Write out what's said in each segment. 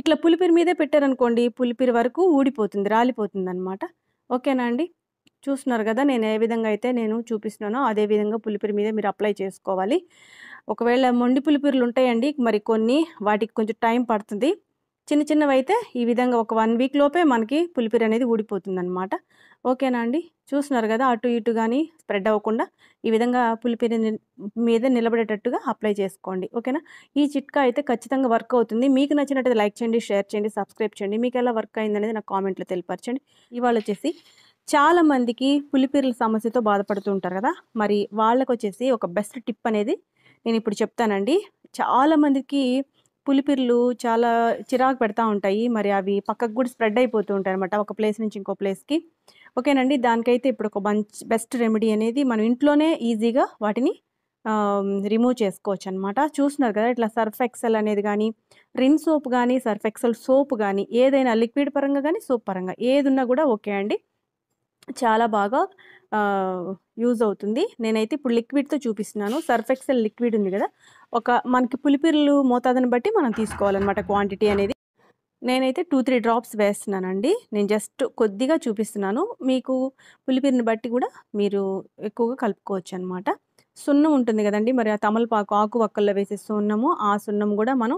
ఇట్లా పులిపిరి మీదే పెట్టారనుకోండి పులిపిరి వరకు ఊడిపోతుంది రాలిపోతుంది అనమాట ఓకేనా అండి చూస్తున్నారు కదా నేను ఏ విధంగా అయితే నేను చూపిస్తున్నానో అదే విధంగా పులిపిరి మీద మీరు అప్లై చేసుకోవాలి ఒకవేళ మొండి పులిపిరులు ఉంటాయండి మరి కొన్ని వాటికి కొంచెం టైం పడుతుంది చిన్న చిన్నవి అయితే ఈ విధంగా ఒక వన్ వీక్ లోపే మనకి పులిపిరి అనేది ఊడిపోతుంది అనమాట ఓకేనా అండి చూస్తున్నారు కదా అటు ఇటు కానీ స్ప్రెడ్ అవ్వకుండా ఈ విధంగా పులిపిరి మీద నిలబడేటట్టుగా అప్లై చేసుకోండి ఓకేనా ఈ చిట్కా అయితే ఖచ్చితంగా వర్క్ అవుతుంది మీకు నచ్చినట్టు లైక్ చేయండి షేర్ చేయండి సబ్స్క్రైబ్ చేయండి మీకు ఎలా వర్క్ అయింది అనేది నాకు కామెంట్లో తెలియపరచండి ఇవాళ వచ్చేసి చాలామందికి మందికి పులిపిర్ల సమస్యతో బాధపడుతూ ఉంటారు కదా మరి వాళ్ళకు వచ్చేసి ఒక బెస్ట్ టిప్ అనేది నేను ఇప్పుడు చెప్తానండి చాలామందికి పులిపిర్లు చాలా చిరాకు పెడతా ఉంటాయి మరి అవి పక్కకు కూడా స్ప్రెడ్ అయిపోతూ ఉంటాయి అనమాట ఒక ప్లేస్ నుంచి ఇంకో ప్లేస్కి ఓకేనండి దానికైతే ఇప్పుడు ఒక మంచి బెస్ట్ రెమెడీ అనేది మనం ఇంట్లోనే ఈజీగా వాటిని రిమూవ్ చేసుకోవచ్చు అనమాట చూస్తున్నారు కదా ఇట్లా సర్ఫ్ ఎక్సెల్ అనేది కానీ రిన్ సోప్ కానీ సర్ఫ్ ఎక్సెల్ సోప్ కానీ ఏదైనా లిక్విడ్ పరంగా కానీ సోప్ పరంగా ఏది ఉన్నా కూడా ఓకే అండి చాలా బాగా యూజ్ అవుతుంది నేనైతే ఇప్పుడు లిక్విడ్తో చూపిస్తున్నాను సర్ఫ్ ఎక్సెల్ లిక్విడ్ ఉంది కదా ఒక మనకి పులిపిర్లు మోతాదుని బట్టి మనం తీసుకోవాలన్నమాట క్వాంటిటీ అనేది నేనైతే టూ త్రీ డ్రాప్స్ వేస్తున్నానండి నేను జస్ట్ కొద్దిగా చూపిస్తున్నాను మీకు పులిపిరిని బట్టి కూడా మీరు ఎక్కువగా కలుపుకోవచ్చు అనమాట సున్నం ఉంటుంది కదండి మరి ఆ తమలపాకు ఆకు ఒక్కల్లో వేసే సున్నము ఆ సున్నం కూడా మనం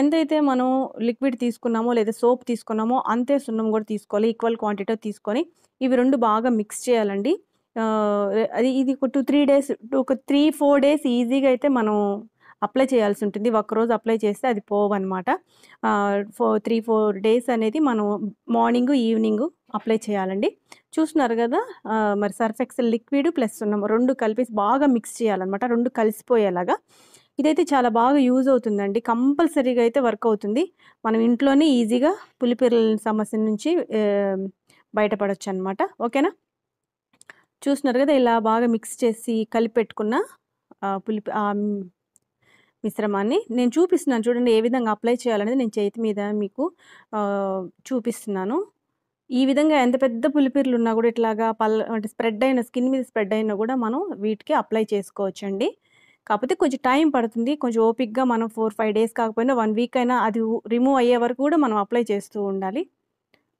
ఎంతైతే మనం లిక్విడ్ తీసుకున్నామో లేదా సోప్ తీసుకున్నామో అంతే సున్నం కూడా తీసుకోవాలి ఈక్వల్ క్వాంటిటీ తీసుకొని ఇవి రెండు బాగా మిక్స్ చేయాలండి అది ఇది ఒక టూ త్రీ డేస్ ఒక త్రీ ఫోర్ డేస్ ఈజీగా అయితే మనం అప్లై చేయాల్సి ఉంటుంది ఒక్కరోజు అప్లై చేస్తే అది పోవన్నమాట ఫోర్ త్రీ ఫోర్ డేస్ అనేది మనం మార్నింగ్ ఈవినింగ్ అప్లై చేయాలండి చూస్తున్నారు కదా మరి సర్ఫెక్సల్ లిక్విడ్ ప్లస్ ఉన్న రెండు కలిపేసి బాగా మిక్స్ చేయాలన్నమాట రెండు కలిసిపోయేలాగా ఇదైతే చాలా బాగా యూజ్ అవుతుందండి కంపల్సరీగా అయితే వర్క్ అవుతుంది మనం ఇంట్లోనే ఈజీగా పులిపిర్ల సమస్య నుంచి బయటపడవచ్చు అనమాట ఓకేనా చూస్తున్నారు కదా ఇలా బాగా మిక్స్ చేసి కలిపెట్టుకున్న పులిపి మిశ్రమాన్ని నేను చూపిస్తున్నాను చూడండి ఏ విధంగా అప్లై చేయాలనేది నేను చేతి మీద మీకు చూపిస్తున్నాను ఈ విధంగా ఎంత పెద్ద పులిపిర్లు ఉన్నా కూడా ఇట్లాగా పల్ల స్ప్రెడ్ అయిన స్కిన్ మీద స్ప్రెడ్ అయినా కూడా మనం వీటికి అప్లై చేసుకోవచ్చండి కాకపోతే కొంచెం టైం పడుతుంది కొంచెం ఓపిక్గా మనం ఫోర్ ఫైవ్ డేస్ కాకపోయినా వన్ వీక్ అయినా అది రిమూవ్ అయ్యే వరకు కూడా మనం అప్లై చేస్తూ ఉండాలి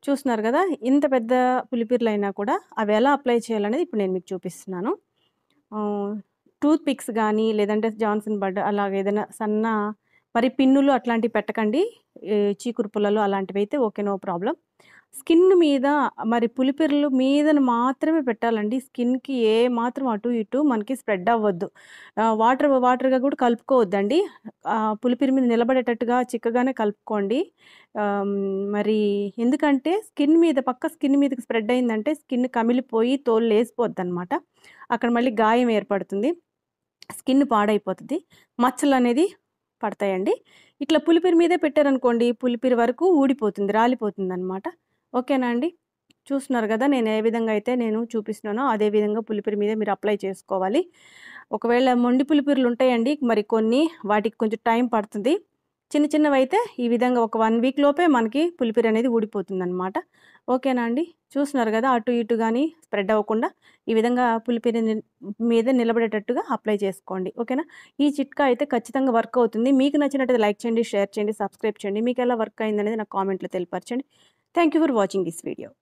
చూస్తున్నారు కదా ఇంత పెద్ద పులిపిర్లు అయినా కూడా అవి ఎలా అప్లై చేయాలనేది ఇప్పుడు నేను మీకు చూపిస్తున్నాను టూత్ పిక్స్ కానీ లేదంటే జాన్సన్ బడ్ అలాగే ఏదైనా సన్న మరి పిన్నులు అట్లాంటివి పెట్టకండి చీకురు పుల్లలు అలాంటివి అయితే ఓకే నో ప్రాబ్లం స్కిన్ మీద మరి పులిపిర్లు మీదను మాత్రమే పెట్టాలండి స్కిన్కి ఏ మాత్రం అటు ఇటు మనకి స్ప్రెడ్ అవ్వద్దు వాటర్ వాటర్గా కూడా కలుపుకోవద్దండి పులిపిరి మీద నిలబడేటట్టుగా చిక్కగానే కలుపుకోండి మరి ఎందుకంటే స్కిన్ మీద పక్క స్కిన్ మీదకి స్ప్రెడ్ అయిందంటే స్కిన్ కమిలిపోయి తోలు లేసిపోద్ది అనమాట అక్కడ మళ్ళీ గాయం ఏర్పడుతుంది స్కిన్ పాడైపోతుంది మచ్చలు అనేది పడతాయండి ఇట్లా పులిపిరి మీదే పెట్టారనుకోండి పులిపిరి వరకు ఊడిపోతుంది రాలిపోతుంది అనమాట ఓకేనా అండి చూస్తున్నారు కదా నేను ఏ విధంగా అయితే నేను చూపిస్తున్నానో అదే విధంగా పులిపిరి మీద మీరు అప్లై చేసుకోవాలి ఒకవేళ మొండి పులిపిరులు ఉంటాయండి మరి కొన్ని వాటికి కొంచెం టైం పడుతుంది చిన్న చిన్నవి అయితే ఈ విధంగా ఒక వన్ వీక్ లోపే మనకి పులిపిరి అనేది ఊడిపోతుంది అనమాట ఓకేనా అండి చూస్తున్నారు కదా అటు ఇటు కానీ స్ప్రెడ్ అవ్వకుండా ఈ విధంగా పులిపిరి మీద నిలబడేటట్టుగా అప్లై చేసుకోండి ఓకేనా ఈ చిట్కా అయితే ఖచ్చితంగా వర్క్ అవుతుంది మీకు నచ్చినట్టు లైక్ చేయండి షేర్ చేయండి సబ్స్క్రైబ్ చేయండి మీకు ఎలా వర్క్ అయిందనేది నాకు కామెంట్లో తెలియపరచండి thank for watching this video